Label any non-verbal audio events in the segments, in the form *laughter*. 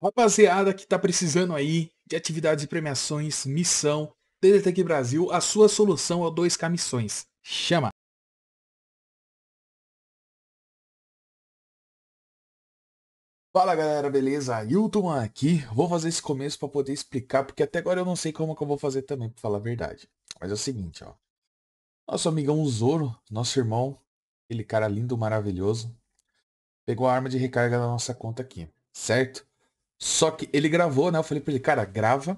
Rapaziada que tá precisando aí de atividades e premiações, missão, DDTQ Brasil, a sua solução é o 2K Missões. Chama! Fala galera, beleza? Hilton aqui. Vou fazer esse começo para poder explicar, porque até agora eu não sei como que eu vou fazer também, pra falar a verdade. Mas é o seguinte, ó. Nosso amigão Zoro, nosso irmão, aquele cara lindo, maravilhoso, pegou a arma de recarga da nossa conta aqui, certo? Só que ele gravou, né? Eu falei pra ele, cara, grava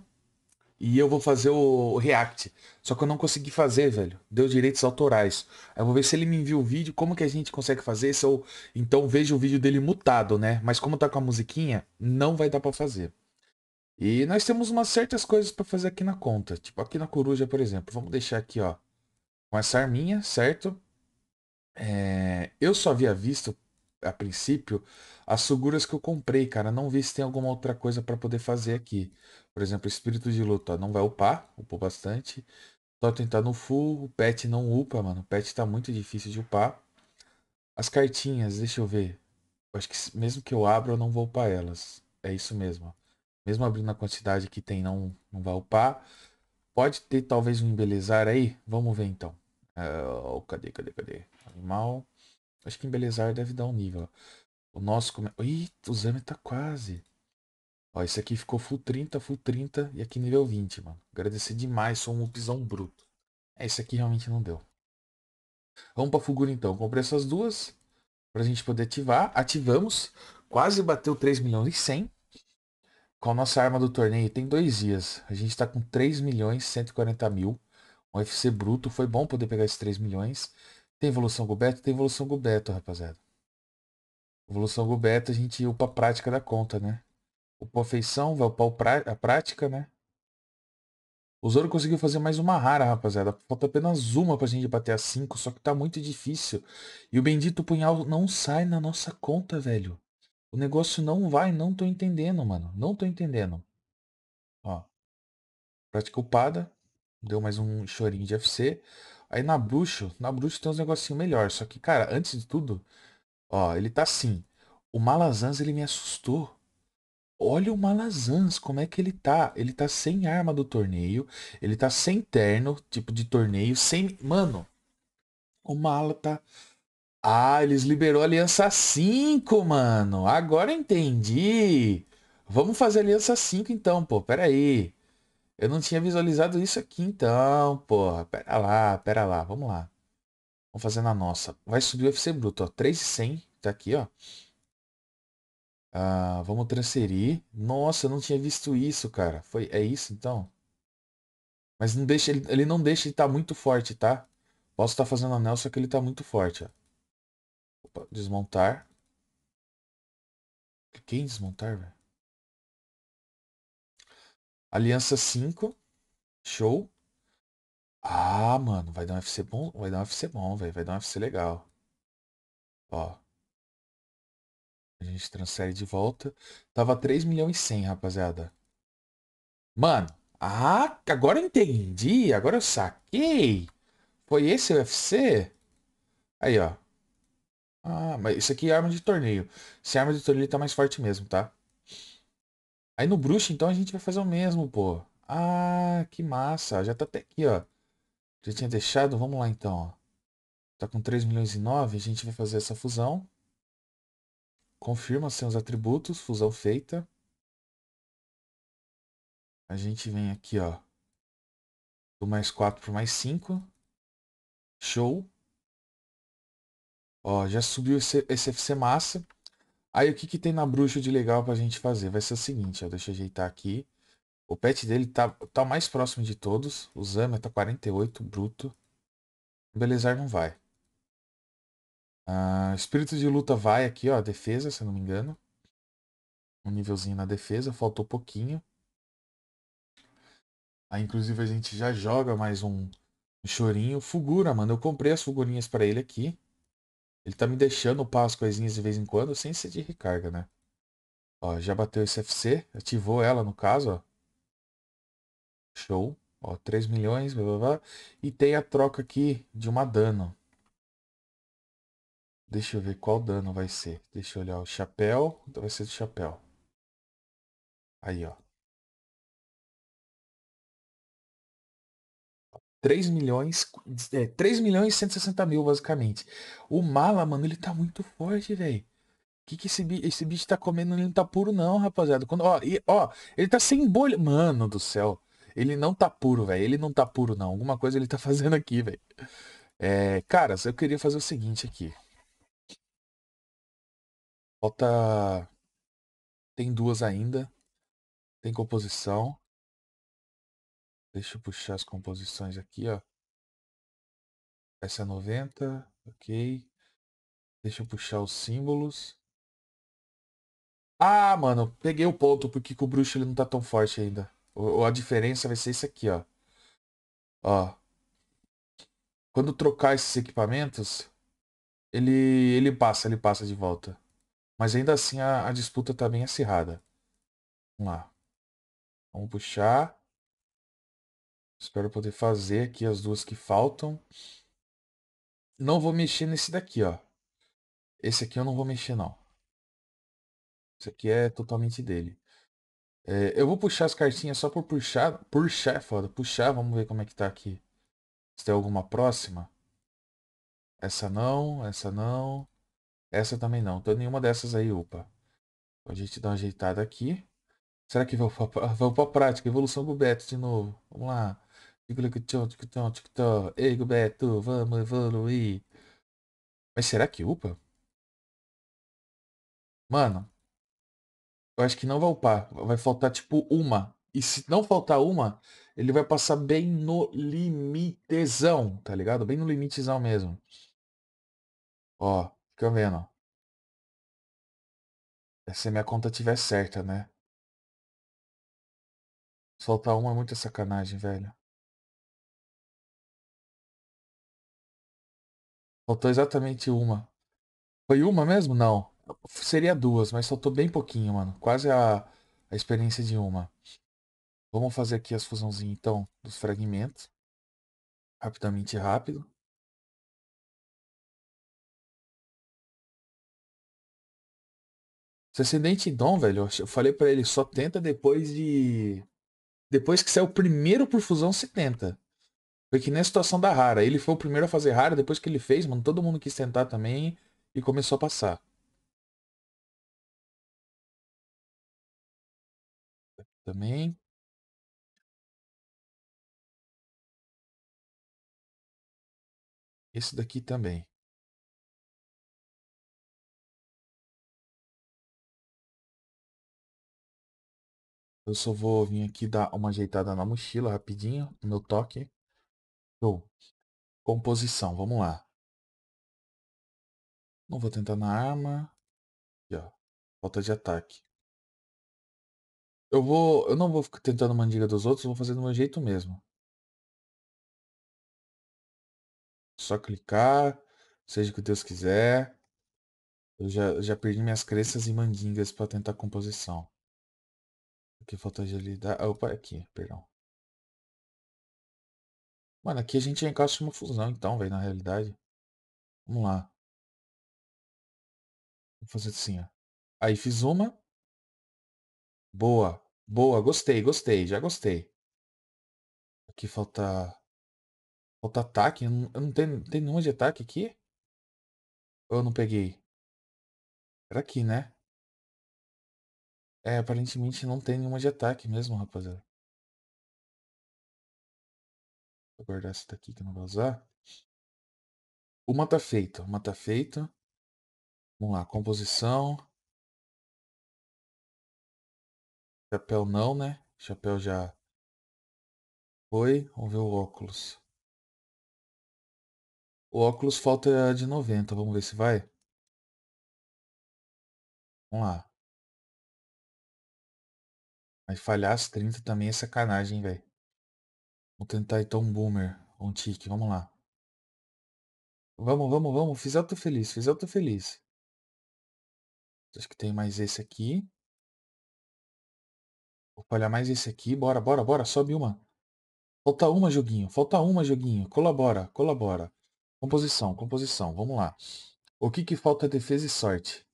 e eu vou fazer o react. Só que eu não consegui fazer, velho. Deu direitos autorais. Aí eu vou ver se ele me envia o vídeo, como que a gente consegue fazer, se eu então vejo o vídeo dele mutado, né? Mas como tá com a musiquinha, não vai dar para fazer. E nós temos umas certas coisas para fazer aqui na conta, tipo aqui na coruja, por exemplo. Vamos deixar aqui, ó, com essa arminha, certo? É... eu só havia visto a princípio, as seguras que eu comprei, cara. Não vi se tem alguma outra coisa para poder fazer aqui. Por exemplo, espírito de luta não vai upar, upou bastante. Só tentar no full, o pet não upa, mano. O pet tá muito difícil de upar. As cartinhas, deixa eu ver. Eu acho que mesmo que eu abra, eu não vou upar elas. É isso mesmo. Ó. Mesmo abrindo a quantidade que tem, não, não vai upar. Pode ter talvez um embelezar aí? Vamos ver então. Uh, cadê, cadê, cadê? Animal. Acho que embelezar deve dar um nível. O nosso... Come... Eita, o Zami tá quase. Ó, esse aqui ficou full 30, full 30 e aqui nível 20, mano. Agradecer demais, sou um upzão bruto. É, esse aqui realmente não deu. Vamos pra Fugura então. Comprei essas duas pra gente poder ativar. Ativamos. Quase bateu 3 milhões e 100. Com a nossa arma do torneio tem dois dias. A gente tá com 3 milhões e 140 mil. Um UFC bruto. Foi bom poder pegar esses 3 milhões. Tem evolução Gubeto? Tem evolução Gubeto, rapaziada. Evolução Gubeto, a gente upa a prática da conta, né? O perfeição vai upar a prática, né? O Zoro conseguiu fazer mais uma rara, rapaziada. Falta apenas uma pra gente bater a 5, só que tá muito difícil. E o bendito punhal não sai na nossa conta, velho. O negócio não vai, não tô entendendo, mano. Não tô entendendo. Ó. Prática upada. Deu mais um chorinho de FC. Aí na bruxo, na bruxo tem uns negocinho melhor. Só que, cara, antes de tudo, ó, ele tá assim. O Malazans, ele me assustou. Olha o Malazans, como é que ele tá? Ele tá sem arma do torneio. Ele tá sem terno, tipo de torneio. Sem. Mano, o Mala tá. Ah, eles liberou a aliança 5, mano. Agora entendi. Vamos fazer aliança 5 então, pô. Pera aí. Eu não tinha visualizado isso aqui então, porra. Pera lá, pera lá, vamos lá. Vamos fazer na nossa. Vai subir o FC Bruto, ó. 3,100, tá aqui, ó. Ah, vamos transferir. Nossa, eu não tinha visto isso, cara. Foi, é isso então? Mas não deixa ele, ele não deixa ele tá muito forte, tá? Posso estar tá fazendo anel, só que ele tá muito forte, ó. Opa, desmontar. Quem desmontar, velho? Aliança 5. Show. Ah, mano, vai dar um FC bom. Vai dar um FC bom, velho. Vai dar um FC legal. Ó. A gente transfere de volta. Tava 3 milhões e 100, rapaziada. Mano, ah, agora eu entendi. Agora eu saquei. Foi esse o UFC? Aí, ó. Ah, mas isso aqui é arma de torneio. Se arma de torneio tá mais forte mesmo, tá? Aí no bruxo, então, a gente vai fazer o mesmo, pô. Ah, que massa. Já tá até aqui, ó. Já tinha deixado. Vamos lá, então, ó. Tá com 3 milhões e 9. A gente vai fazer essa fusão. Confirma seus atributos. Fusão feita. A gente vem aqui, ó. Do mais 4 pro mais 5. Show. Ó, já subiu esse, esse FC massa. Aí o que, que tem na bruxa de legal pra gente fazer? Vai ser o seguinte, ó, deixa eu ajeitar aqui. O pet dele tá, tá mais próximo de todos. O Zama tá 48, bruto. Belezar não vai. Ah, espírito de luta vai aqui, ó. Defesa, se eu não me engano. Um nívelzinho na defesa, faltou pouquinho. Aí, inclusive, a gente já joga mais um chorinho. Fugura, mano. Eu comprei as figurinhas para ele aqui. Ele tá me deixando upar as coisinhas de vez em quando sem ser de recarga, né? Ó, já bateu esse FC, ativou ela no caso, ó. Show. Ó, 3 milhões, blá, blá, blá. E tem a troca aqui de uma dano. Deixa eu ver qual dano vai ser. Deixa eu olhar o chapéu. Então vai ser do chapéu. Aí, ó. 3 milhões, é, 3 milhões e 160 mil, basicamente. O Mala, mano, ele tá muito forte, velho. Que que esse, esse bicho tá comendo? Ele não tá puro, não, rapaziada. Quando, ó, e, ó, ele tá sem bolha. Mano do céu. Ele não tá puro, velho. Ele não tá puro, não. Alguma coisa ele tá *laughs* fazendo aqui, velho. É, caras, eu queria fazer o seguinte aqui. Falta. Tem duas ainda. Tem composição. Deixa eu puxar as composições aqui, ó. Essa é 90, ok. Deixa eu puxar os símbolos. Ah, mano, peguei o ponto porque o bruxo ele não tá tão forte ainda. Ou a diferença vai ser isso aqui, ó. Ó. Quando trocar esses equipamentos, ele ele passa, ele passa de volta. Mas ainda assim a, a disputa tá bem acirrada. Vamos lá. Vamos puxar. Espero poder fazer aqui as duas que faltam. Não vou mexer nesse daqui, ó. Esse aqui eu não vou mexer, não. esse aqui é totalmente dele. É, eu vou puxar as cartinhas só por puxar. Puxar é foda. Puxar, vamos ver como é que tá aqui. Se tem alguma próxima. Essa não, essa não. Essa também não. Então nenhuma dessas aí upa. a gente dá uma ajeitada aqui. Será que vamos para *laughs* vamos pra prática? Evolução do Beto de novo. Vamos lá. Ei, Gilberto, vamos evoluir. Mas será que upa? Mano, eu acho que não vai upar. Vai faltar tipo uma. E se não faltar uma, ele vai passar bem no limitezão, tá ligado? Bem no limitezão mesmo. Ó, fica vendo. É se minha conta tiver certa, né? Soltar uma é muita sacanagem, velho. Faltou exatamente uma. Foi uma mesmo? Não. Seria duas, mas faltou bem pouquinho, mano. Quase a, a experiência de uma. Vamos fazer aqui as fusãozinhas, então, dos fragmentos. Rapidamente, rápido. Se acidente Dom, velho, eu falei para ele, só tenta depois de... Depois que sair o primeiro por fusão, se tenta. Foi que nem a situação da Rara. Ele foi o primeiro a fazer Rara, depois que ele fez, mano, todo mundo quis tentar também e começou a passar. Também. Esse daqui também. Eu só vou vir aqui dar uma ajeitada na mochila rapidinho, no meu toque. Show. Composição, vamos lá. Não vou tentar na arma. Aqui, ó. Falta de ataque. Eu vou. Eu não vou ficar tentando mandiga dos outros, vou fazer do meu jeito mesmo. Só clicar, seja o que Deus quiser. Eu já, já perdi minhas crenças e mandingas para tentar composição. Aqui falta agilidade. opa, aqui, perdão. Mano, aqui a gente encaixa uma fusão então, velho, na realidade. Vamos lá. Vou fazer assim, ó. Aí fiz uma. Boa. Boa, gostei, gostei, já gostei. Aqui falta... Falta ataque. Eu não, tenho, tem nenhuma de ataque aqui? Ou eu não peguei? Era aqui, né? É, aparentemente não tem nenhuma de ataque mesmo, rapaziada. Vou guardar essa daqui que eu não vou usar. Uma tá feita, uma tá feita. Vamos lá, composição. Chapéu não, né? Chapéu já foi. Vamos ver o óculos. O óculos falta de 90, vamos ver se vai. Vamos lá. Mas falhar as 30 também é sacanagem, velho. Vou tentar então um boomer, um tique, vamos lá. Vamos, vamos, vamos. Fiz auto feliz, fiz auto feliz. Acho que tem mais esse aqui. Vou palhar mais esse aqui. Bora, bora, bora. Sobe uma. Falta uma, joguinho. Falta uma, joguinho. Colabora, colabora. Composição, composição. Vamos lá. O que que falta defesa e sorte?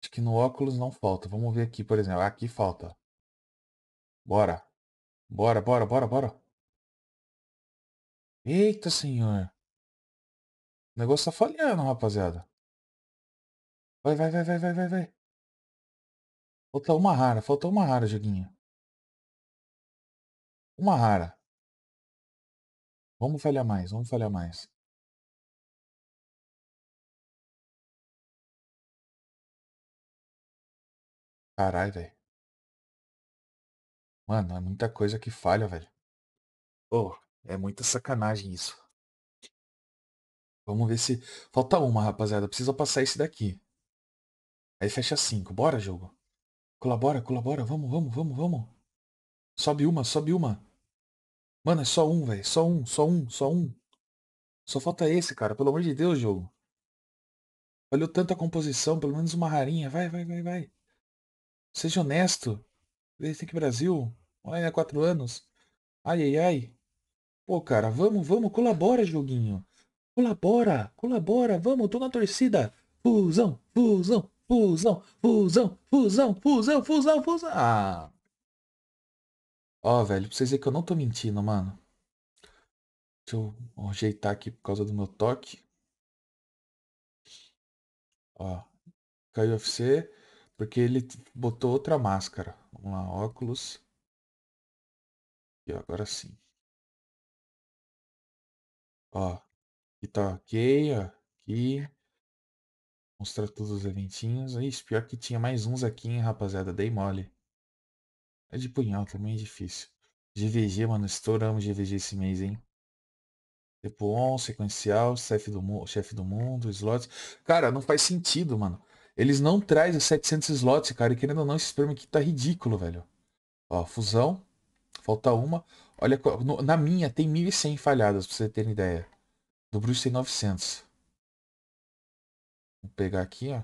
Acho que no óculos não falta. Vamos ver aqui, por exemplo. Aqui falta. Bora. Bora, bora, bora, bora. Eita, senhor. O negócio tá falhando, rapaziada. Vai, vai, vai, vai, vai, vai, vai. Faltou uma rara, faltou uma rara, joguinho. Uma rara. Vamos falhar mais, vamos falhar mais. Caralho, velho. Mano, é muita coisa que falha, velho. Pô, é muita sacanagem isso. Vamos ver se. Falta uma, rapaziada. Precisa passar esse daqui. Aí fecha cinco. Bora, jogo. Colabora, colabora. Vamos, vamos, vamos, vamos. Sobe uma, sobe uma. Mano, é só um, velho. Só um, só um, só um. Só falta esse, cara. Pelo amor de Deus, jogo. tanto tanta composição. Pelo menos uma rarinha. Vai, vai, vai, vai. Seja honesto. Racing Brasil, online há quatro anos. Ai, ai, ai. Pô, cara, vamos, vamos, colabora, joguinho. Colabora, colabora, vamos, tô na torcida. Fusão, fusão, fusão, fusão, fusão, fusão, fusão, fusão. Ah. Ó, oh, velho, pra vocês verem que eu não tô mentindo, mano. Deixa eu ajeitar aqui por causa do meu toque. Ó, caiu UFC. Porque ele botou outra máscara. Vamos lá, óculos. E agora sim. Ó, aqui tá ok, ó. Aqui. Mostrar todos os eventinhos. Isso, pior que tinha mais uns aqui, hein, rapaziada. Dei mole. É de punhal também, é difícil. GVG, mano, estouramos GVG esse mês, hein? Depois on, sequencial, chefe do, chefe do mundo, slots. Cara, não faz sentido, mano. Eles não trazem 700 slots, cara. E querendo ou não, esse prêmio aqui tá ridículo, velho. Ó, fusão. Falta uma. Olha, no, na minha tem 1.100 falhadas, pra você uma ideia. Do Bruce tem 900. Vou pegar aqui, ó.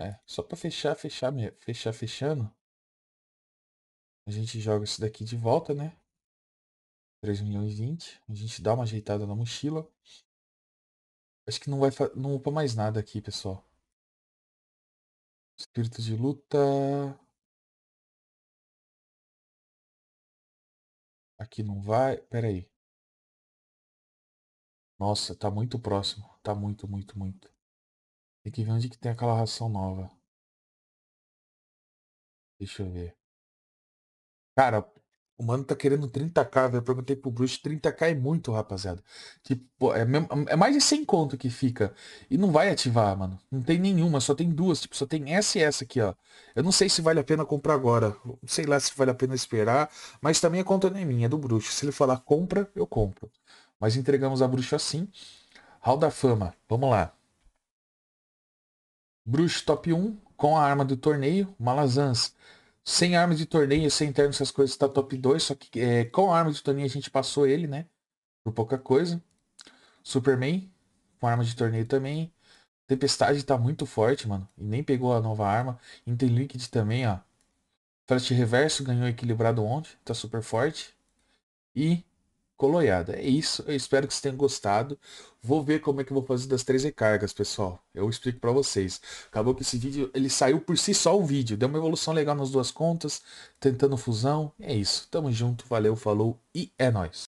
É, só pra fechar, fechar, fechar, fechando. A gente joga isso daqui de volta, né? 3.020. A gente dá uma ajeitada na mochila. Acho que não vai não upa mais nada aqui, pessoal. Espírito de luta. Aqui não vai. Pera aí. Nossa, tá muito próximo. Tá muito, muito, muito. Tem que ver onde que tem aquela ração nova. Deixa eu ver. Cara, o mano tá querendo 30k, velho. Eu perguntei pro Bruce, 30k é muito, rapaziada. Tipo, é, mesmo, é mais de 100 conto que fica. E não vai ativar, mano. Não tem nenhuma, só tem duas. Tipo, só tem essa e essa aqui, ó. Eu não sei se vale a pena comprar agora. Sei lá se vale a pena esperar. Mas também a conta não é minha, é do bruxo. Se ele falar compra, eu compro. Mas entregamos a bruxa assim. Hall da Fama, vamos lá. Bruxo top 1 com a arma do torneio, Malazans sem arma de torneio, sem termos essas coisas, tá top 2, só que é, com arma de torneio a gente passou ele, né? Por pouca coisa. Superman, com arma de torneio também. Tempestade tá muito forte, mano. E nem pegou a nova arma. Interliquid também, ó. Flash Reverso ganhou equilibrado ontem, tá super forte. E coloiada. É isso, eu espero que vocês tenham gostado. Vou ver como é que eu vou fazer das três recargas, pessoal. Eu explico para vocês. Acabou que esse vídeo, ele saiu por si só o vídeo. Deu uma evolução legal nas duas contas, tentando fusão. É isso, tamo junto, valeu, falou e é nóis.